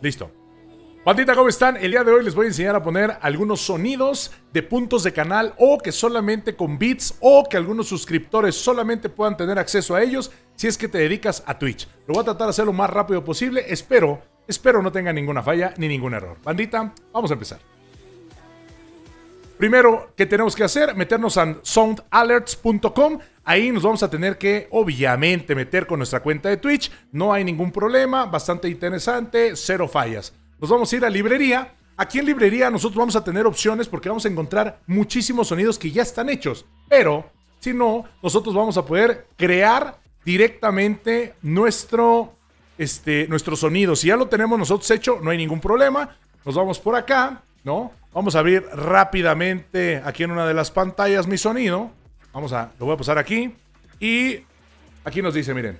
Listo. Bandita, ¿cómo están? El día de hoy les voy a enseñar a poner algunos sonidos de puntos de canal o que solamente con bits o que algunos suscriptores solamente puedan tener acceso a ellos si es que te dedicas a Twitch. Lo voy a tratar de hacer lo más rápido posible. Espero, espero no tenga ninguna falla ni ningún error. Bandita, vamos a empezar. Primero, ¿qué tenemos que hacer? Meternos a soundalerts.com. Ahí nos vamos a tener que, obviamente, meter con nuestra cuenta de Twitch. No hay ningún problema, bastante interesante, cero fallas. Nos vamos a ir a librería. Aquí en librería nosotros vamos a tener opciones porque vamos a encontrar muchísimos sonidos que ya están hechos. Pero, si no, nosotros vamos a poder crear directamente nuestro, este, nuestro sonido. Si ya lo tenemos nosotros hecho, no hay ningún problema. Nos vamos por acá, ¿no? Vamos a abrir rápidamente aquí en una de las pantallas mi sonido. Vamos a, lo voy a pasar aquí. Y aquí nos dice, miren,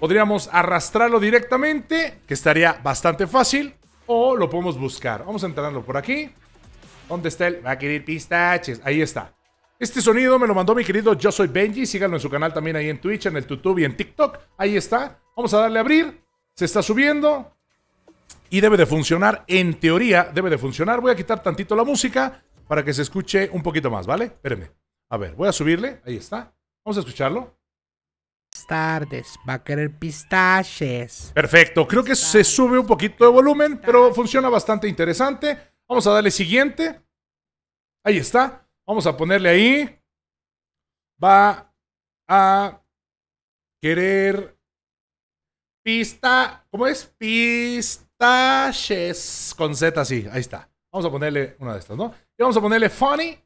podríamos arrastrarlo directamente, que estaría bastante fácil, o lo podemos buscar. Vamos a entrarlo por aquí. ¿Dónde está el? Va a querer pistaches. Ahí está. Este sonido me lo mandó mi querido Yo Soy Benji. Síganlo en su canal también ahí en Twitch, en el YouTube y en TikTok. Ahí está. Vamos a darle a abrir. Se está subiendo y debe de funcionar, en teoría debe de funcionar. Voy a quitar tantito la música para que se escuche un poquito más, ¿vale? Espérenme. A ver, voy a subirle, ahí está. Vamos a escucharlo. tardes, va a querer pistaches. Perfecto, creo que se sube un poquito de volumen, pero funciona bastante interesante. Vamos a darle siguiente. Ahí está. Vamos a ponerle ahí. Va a querer pista. ¿Cómo es? Pista con Z así, ahí está. Vamos a ponerle una de estas, ¿no? Y vamos a ponerle funny.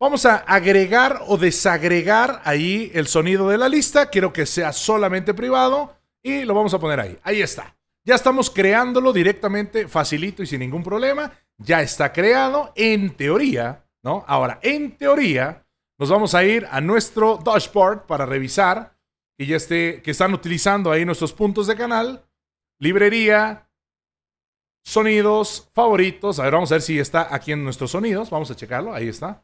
Vamos a agregar o desagregar ahí el sonido de la lista. Quiero que sea solamente privado y lo vamos a poner ahí. Ahí está. Ya estamos creándolo directamente, facilito y sin ningún problema. Ya está creado en teoría, ¿no? Ahora, en teoría, nos vamos a ir a nuestro dashboard para revisar que ya esté, que están utilizando ahí nuestros puntos de canal, librería, sonidos favoritos. A ver, vamos a ver si está aquí en nuestros sonidos. Vamos a checarlo. Ahí está.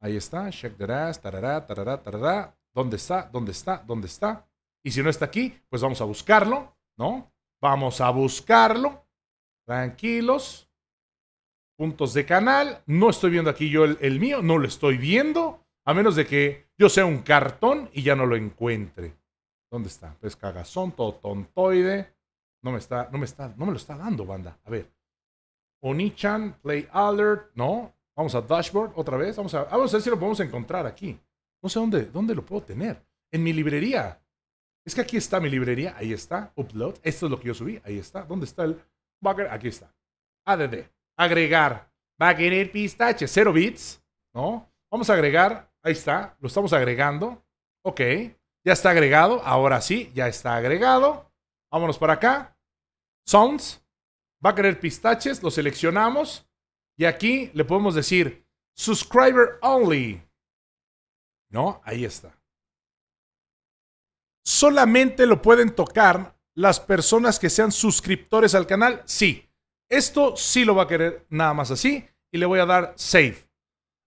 Ahí está. Check the rest, Tarará, tarará, tarará. ¿Dónde está? ¿Dónde está? ¿Dónde está? Y si no está aquí, pues vamos a buscarlo, ¿no? Vamos a buscarlo. Tranquilos. Puntos de canal. No estoy viendo aquí yo el, mío. No lo estoy viendo. A menos de que yo sea un cartón y ya no lo encuentre. ¿Dónde está? Pues cagazón, todo tontoide. No me está, no me está, no me lo está dando, banda. A ver. Onichan, Play Alert, no. Vamos a Dashboard otra vez. Vamos a, ah, vamos a ver si lo podemos encontrar aquí. No sé dónde, dónde lo puedo tener. En mi librería. Es que aquí está mi librería. Ahí está. Upload. Esto es lo que yo subí. Ahí está. ¿Dónde está el bugger? Aquí está. ADD. Agregar. Va a querer pistache. 0 bits. ¿No? Vamos a agregar. Ahí está. Lo estamos agregando. Ok. Ya está agregado. Ahora sí. Ya está agregado. Vámonos para acá. Sounds. Va a querer pistaches. Lo seleccionamos. Y aquí le podemos decir subscriber only. ¿No? Ahí está. Solamente lo pueden tocar las personas que sean suscriptores al canal. Sí. Esto sí lo va a querer nada más así. Y le voy a dar save.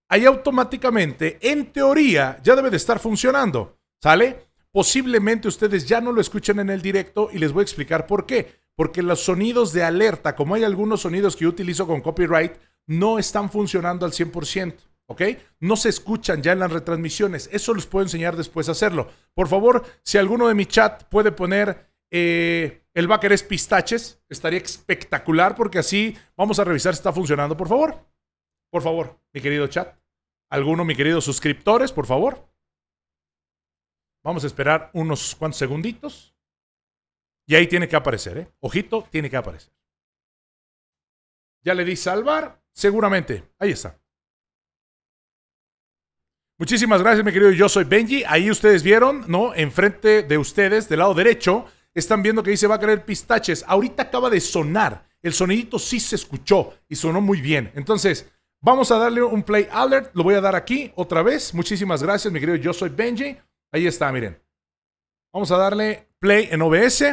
Ahí automáticamente, en teoría, ya debe de estar funcionando. ¿Sale? Posiblemente ustedes ya no lo escuchen en el directo y les voy a explicar por qué. Porque los sonidos de alerta, como hay algunos sonidos que utilizo con copyright, no están funcionando al 100%. ¿ok? No se escuchan ya en las retransmisiones. Eso les puedo enseñar después a hacerlo. Por favor, si alguno de mi chat puede poner eh, el backer es pistaches, estaría espectacular porque así vamos a revisar si está funcionando. Por favor, por favor, mi querido chat. Alguno, mi querido suscriptores, por favor. Vamos a esperar unos cuantos segunditos. Y ahí tiene que aparecer, ¿eh? Ojito, tiene que aparecer. Ya le di salvar, seguramente. Ahí está. Muchísimas gracias, mi querido. Yo soy Benji. Ahí ustedes vieron, ¿no? Enfrente de ustedes, del lado derecho, están viendo que dice va a caer pistaches. Ahorita acaba de sonar. El sonidito sí se escuchó y sonó muy bien. Entonces, vamos a darle un play alert. Lo voy a dar aquí otra vez. Muchísimas gracias, mi querido. Yo soy Benji. Ahí está, miren. Vamos a darle play en OBS.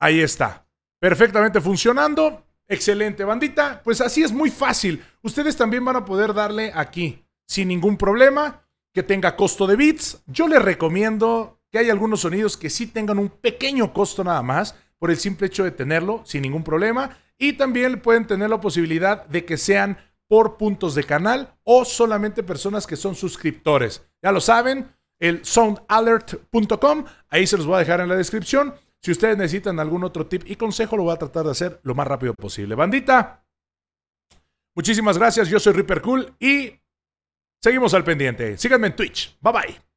Ahí está. Perfectamente funcionando. Excelente, bandita. Pues así es muy fácil. Ustedes también van a poder darle aquí sin ningún problema, que tenga costo de bits. Yo les recomiendo que hay algunos sonidos que sí tengan un pequeño costo nada más por el simple hecho de tenerlo sin ningún problema. Y también pueden tener la posibilidad de que sean por puntos de canal o solamente personas que son suscriptores. Ya lo saben, el soundalert.com, ahí se los voy a dejar en la descripción. Si ustedes necesitan algún otro tip y consejo, lo voy a tratar de hacer lo más rápido posible. Bandita, muchísimas gracias. Yo soy Ripper Cool y seguimos al pendiente. Síganme en Twitch. Bye bye.